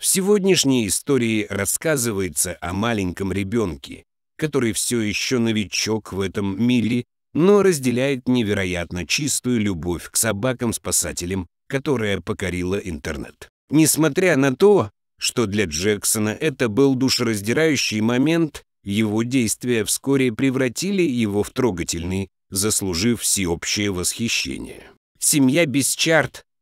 В сегодняшней истории рассказывается о маленьком ребенке, который все еще новичок в этом мире, но разделяет невероятно чистую любовь к собакам-спасателям, которая покорила интернет. Несмотря на то, что для Джексона это был душераздирающий момент, его действия вскоре превратили его в трогательный, заслужив всеобщее восхищение. Семья без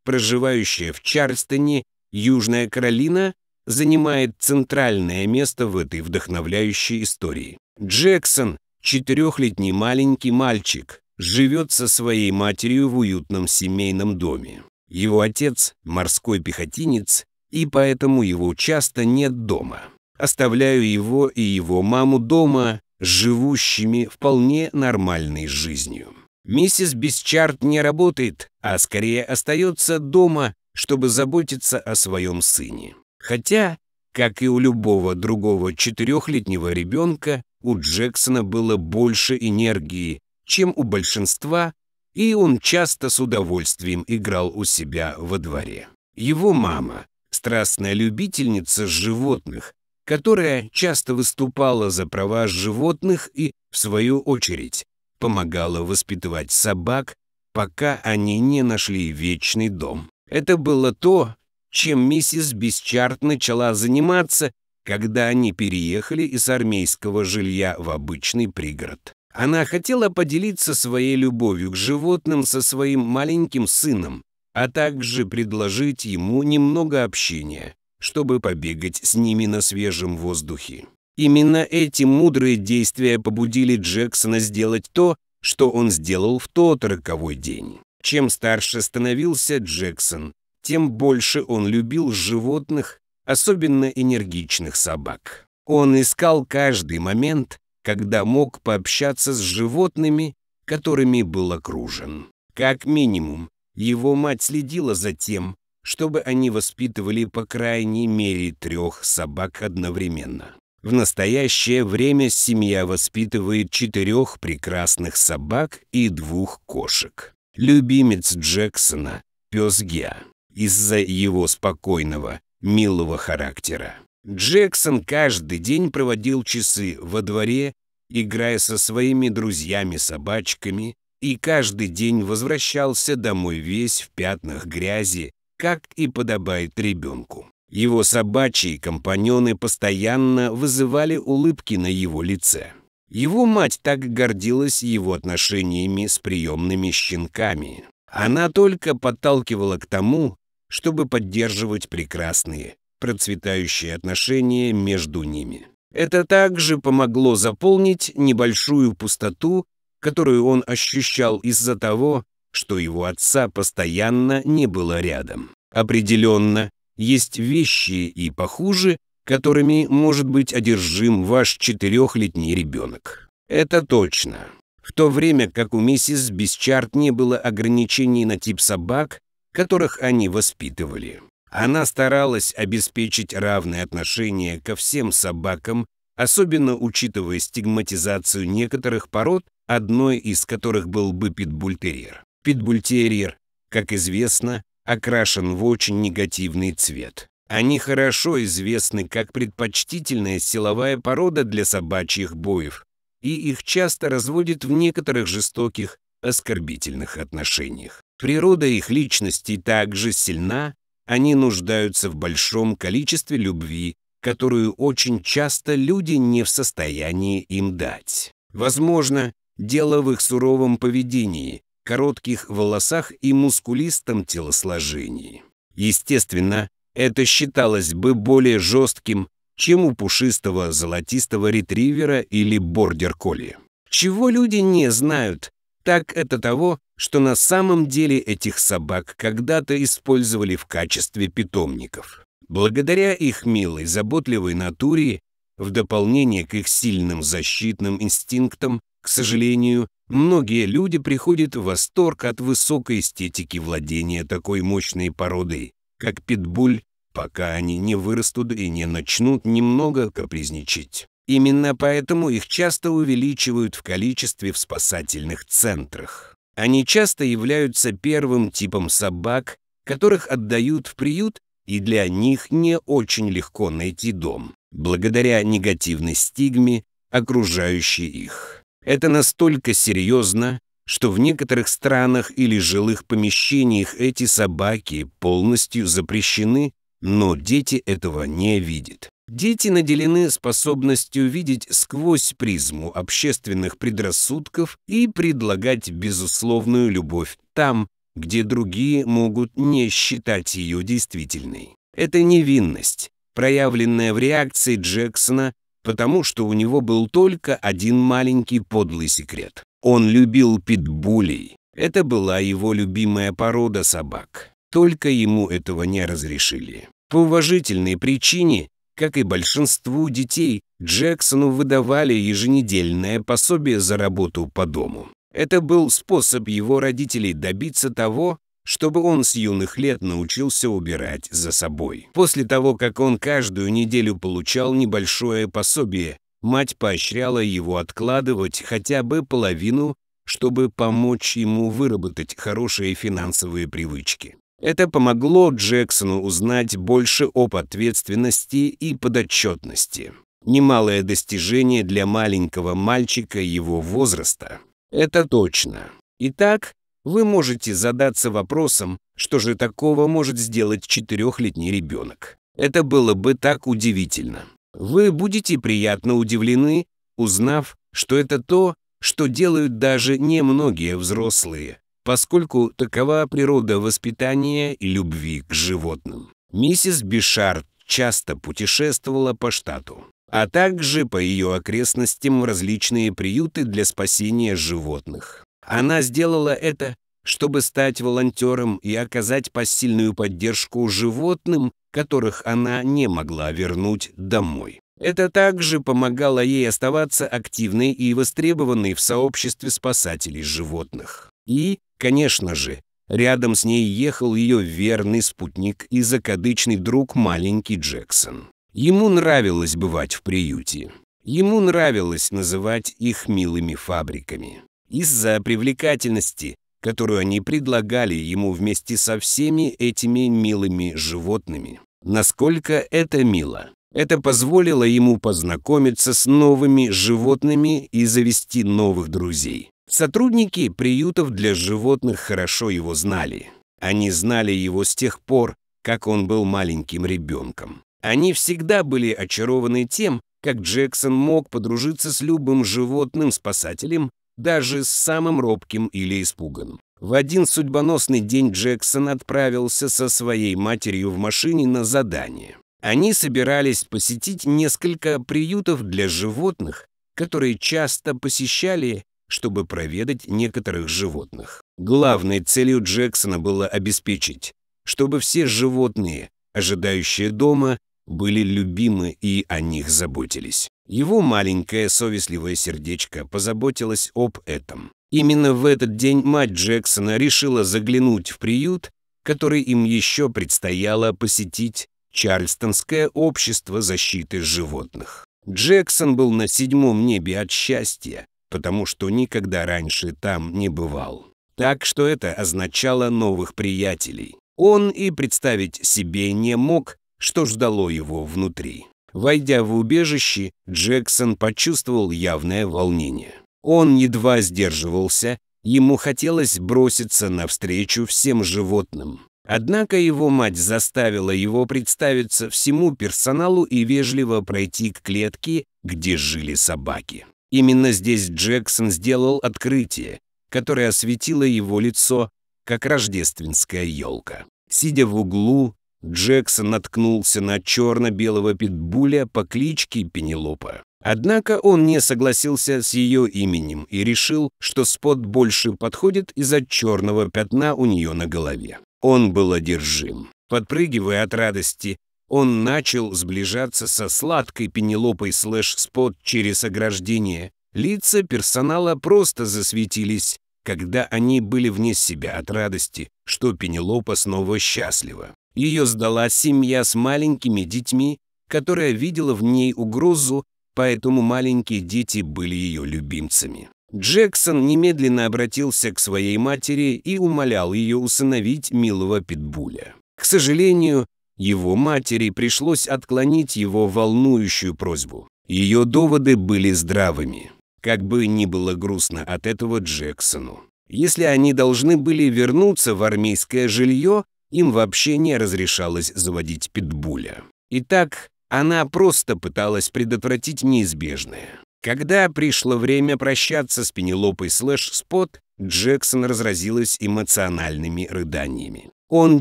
проживающая в Чарльстоне, Южная Каролина занимает центральное место в этой вдохновляющей истории. Джексон, четырехлетний маленький мальчик, живет со своей матерью в уютном семейном доме. Его отец – морской пехотинец, и поэтому его часто нет дома. Оставляю его и его маму дома, живущими вполне нормальной жизнью. Миссис Бесчарт не работает, а скорее остается дома чтобы заботиться о своем сыне. Хотя, как и у любого другого четырехлетнего ребенка, у Джексона было больше энергии, чем у большинства, и он часто с удовольствием играл у себя во дворе. Его мама, страстная любительница животных, которая часто выступала за права животных и, в свою очередь, помогала воспитывать собак, пока они не нашли вечный дом. Это было то, чем миссис Бисчарт начала заниматься, когда они переехали из армейского жилья в обычный пригород. Она хотела поделиться своей любовью к животным со своим маленьким сыном, а также предложить ему немного общения, чтобы побегать с ними на свежем воздухе. Именно эти мудрые действия побудили Джексона сделать то, что он сделал в тот роковой день. Чем старше становился Джексон, тем больше он любил животных, особенно энергичных собак. Он искал каждый момент, когда мог пообщаться с животными, которыми был окружен. Как минимум, его мать следила за тем, чтобы они воспитывали по крайней мере трех собак одновременно. В настоящее время семья воспитывает четырех прекрасных собак и двух кошек любимец Джексона, пёс Геа, из-за его спокойного, милого характера. Джексон каждый день проводил часы во дворе, играя со своими друзьями-собачками, и каждый день возвращался домой весь в пятнах грязи, как и подобает ребенку. Его собачьи компаньоны постоянно вызывали улыбки на его лице. Его мать так гордилась его отношениями с приемными щенками. Она только подталкивала к тому, чтобы поддерживать прекрасные, процветающие отношения между ними. Это также помогло заполнить небольшую пустоту, которую он ощущал из-за того, что его отца постоянно не было рядом. Определенно, есть вещи и похуже, которыми может быть одержим ваш четырехлетний ребенок. Это точно. В то время как у миссис Бисчарт не было ограничений на тип собак, которых они воспитывали. Она старалась обеспечить равные отношения ко всем собакам, особенно учитывая стигматизацию некоторых пород, одной из которых был бы питбультерьер. Питбультерьер, как известно, окрашен в очень негативный цвет. Они хорошо известны как предпочтительная силовая порода для собачьих боев, и их часто разводят в некоторых жестоких, оскорбительных отношениях. Природа их личности также сильна, они нуждаются в большом количестве любви, которую очень часто люди не в состоянии им дать. Возможно, дело в их суровом поведении, коротких волосах и мускулистом телосложении. Естественно, это считалось бы более жестким, чем у пушистого золотистого ретривера или бордер-колли. Чего люди не знают, так это того, что на самом деле этих собак когда-то использовали в качестве питомников. Благодаря их милой, заботливой натуре, в дополнение к их сильным защитным инстинктам, к сожалению, многие люди приходят в восторг от высокой эстетики владения такой мощной породой, как питбуль, пока они не вырастут и не начнут немного капризничать. Именно поэтому их часто увеличивают в количестве в спасательных центрах. Они часто являются первым типом собак, которых отдают в приют, и для них не очень легко найти дом, благодаря негативной стигме, окружающей их. Это настолько серьезно, что в некоторых странах или жилых помещениях эти собаки полностью запрещены, но дети этого не видят. Дети наделены способностью видеть сквозь призму общественных предрассудков и предлагать безусловную любовь там, где другие могут не считать ее действительной. Это невинность, проявленная в реакции Джексона, потому что у него был только один маленький подлый секрет. Он любил питбулей. Это была его любимая порода собак. Только ему этого не разрешили. По уважительной причине, как и большинству детей, Джексону выдавали еженедельное пособие за работу по дому. Это был способ его родителей добиться того, чтобы он с юных лет научился убирать за собой. После того, как он каждую неделю получал небольшое пособие, Мать поощряла его откладывать хотя бы половину, чтобы помочь ему выработать хорошие финансовые привычки. Это помогло Джексону узнать больше об ответственности и подотчетности. Немалое достижение для маленького мальчика его возраста. Это точно. Итак, вы можете задаться вопросом, что же такого может сделать четырехлетний ребенок. Это было бы так удивительно. Вы будете приятно удивлены, узнав, что это то, что делают даже немногие взрослые, поскольку такова природа воспитания и любви к животным. Миссис Бишард часто путешествовала по штату, а также по ее окрестностям в различные приюты для спасения животных. Она сделала это, чтобы стать волонтером и оказать посильную поддержку животным, которых она не могла вернуть домой. Это также помогало ей оставаться активной и востребованной в сообществе спасателей животных. И, конечно же, рядом с ней ехал ее верный спутник и закадычный друг маленький Джексон. Ему нравилось бывать в приюте. Ему нравилось называть их милыми фабриками. Из-за привлекательности которую они предлагали ему вместе со всеми этими милыми животными. Насколько это мило! Это позволило ему познакомиться с новыми животными и завести новых друзей. Сотрудники приютов для животных хорошо его знали. Они знали его с тех пор, как он был маленьким ребенком. Они всегда были очарованы тем, как Джексон мог подружиться с любым животным-спасателем даже с самым робким или испуганным. В один судьбоносный день Джексон отправился со своей матерью в машине на задание. Они собирались посетить несколько приютов для животных, которые часто посещали, чтобы проведать некоторых животных. Главной целью Джексона было обеспечить, чтобы все животные, ожидающие дома, были любимы и о них заботились. Его маленькое совестливое сердечко позаботилось об этом. Именно в этот день мать Джексона решила заглянуть в приют, который им еще предстояло посетить Чарльстонское общество защиты животных. Джексон был на седьмом небе от счастья, потому что никогда раньше там не бывал. Так что это означало новых приятелей. Он и представить себе не мог, что ждало его внутри. Войдя в убежище, Джексон почувствовал явное волнение. Он едва сдерживался, ему хотелось броситься навстречу всем животным. Однако его мать заставила его представиться всему персоналу и вежливо пройти к клетке, где жили собаки. Именно здесь Джексон сделал открытие, которое осветило его лицо, как рождественская елка. Сидя в углу, Джексон наткнулся на черно-белого питбуля по кличке Пенелопа. Однако он не согласился с ее именем и решил, что спот больше подходит из-за черного пятна у нее на голове. Он был одержим. Подпрыгивая от радости, он начал сближаться со сладкой пенелопой слэш-спот через ограждение. Лица персонала просто засветились, когда они были вне себя от радости, что Пенелопа снова счастлива. Ее сдала семья с маленькими детьми, которая видела в ней угрозу, поэтому маленькие дети были ее любимцами. Джексон немедленно обратился к своей матери и умолял ее усыновить милого Питбуля. К сожалению, его матери пришлось отклонить его волнующую просьбу. Ее доводы были здравыми. Как бы ни было грустно от этого Джексону. Если они должны были вернуться в армейское жилье, им вообще не разрешалось заводить питбуля. Итак, она просто пыталась предотвратить неизбежное. Когда пришло время прощаться с Пенелопой Слэш-Спот, Джексон разразилась эмоциональными рыданиями. Он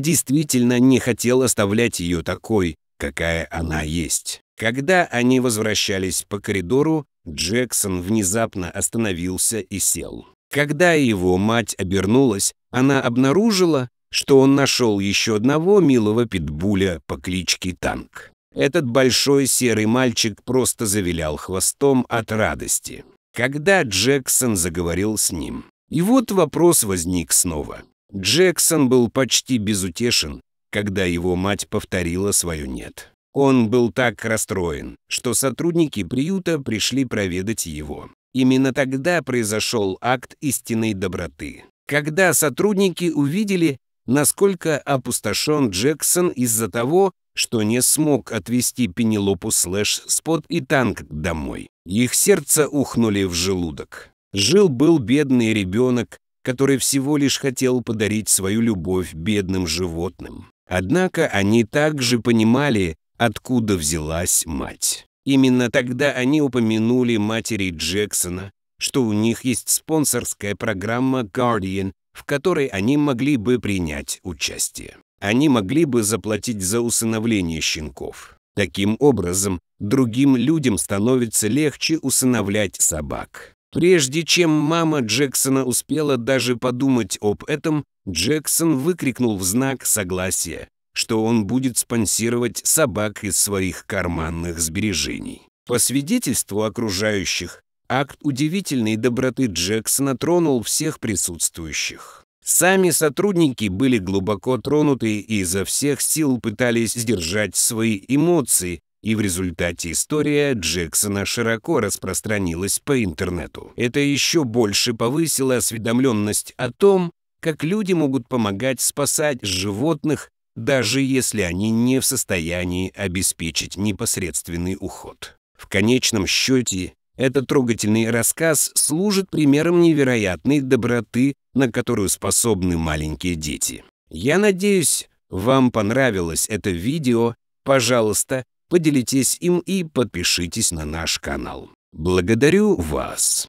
действительно не хотел оставлять ее такой, какая она есть. Когда они возвращались по коридору, Джексон внезапно остановился и сел. Когда его мать обернулась, она обнаружила, что он нашел еще одного милого питбуля по кличке Танк. Этот большой серый мальчик просто завилял хвостом от радости, когда Джексон заговорил с ним. И вот вопрос возник снова. Джексон был почти безутешен, когда его мать повторила свое «нет». Он был так расстроен, что сотрудники приюта пришли проведать его. Именно тогда произошел акт истинной доброты. Когда сотрудники увидели, насколько опустошен Джексон из-за того, что не смог отвезти Пенелопу Слэш, Спот и Танк домой. Их сердца ухнули в желудок. Жил-был бедный ребенок, который всего лишь хотел подарить свою любовь бедным животным. Однако они также понимали, откуда взялась мать. Именно тогда они упомянули матери Джексона, что у них есть спонсорская программа Guardian, в которой они могли бы принять участие. Они могли бы заплатить за усыновление щенков. Таким образом, другим людям становится легче усыновлять собак. Прежде чем мама Джексона успела даже подумать об этом, Джексон выкрикнул в знак согласия, что он будет спонсировать собак из своих карманных сбережений. По свидетельству окружающих, Акт удивительной доброты Джексона тронул всех присутствующих. Сами сотрудники были глубоко тронуты и изо всех сил пытались сдержать свои эмоции, и в результате история Джексона широко распространилась по интернету. Это еще больше повысило осведомленность о том, как люди могут помогать спасать животных, даже если они не в состоянии обеспечить непосредственный уход. В конечном счете этот трогательный рассказ служит примером невероятной доброты, на которую способны маленькие дети. Я надеюсь, вам понравилось это видео. Пожалуйста, поделитесь им и подпишитесь на наш канал. Благодарю вас!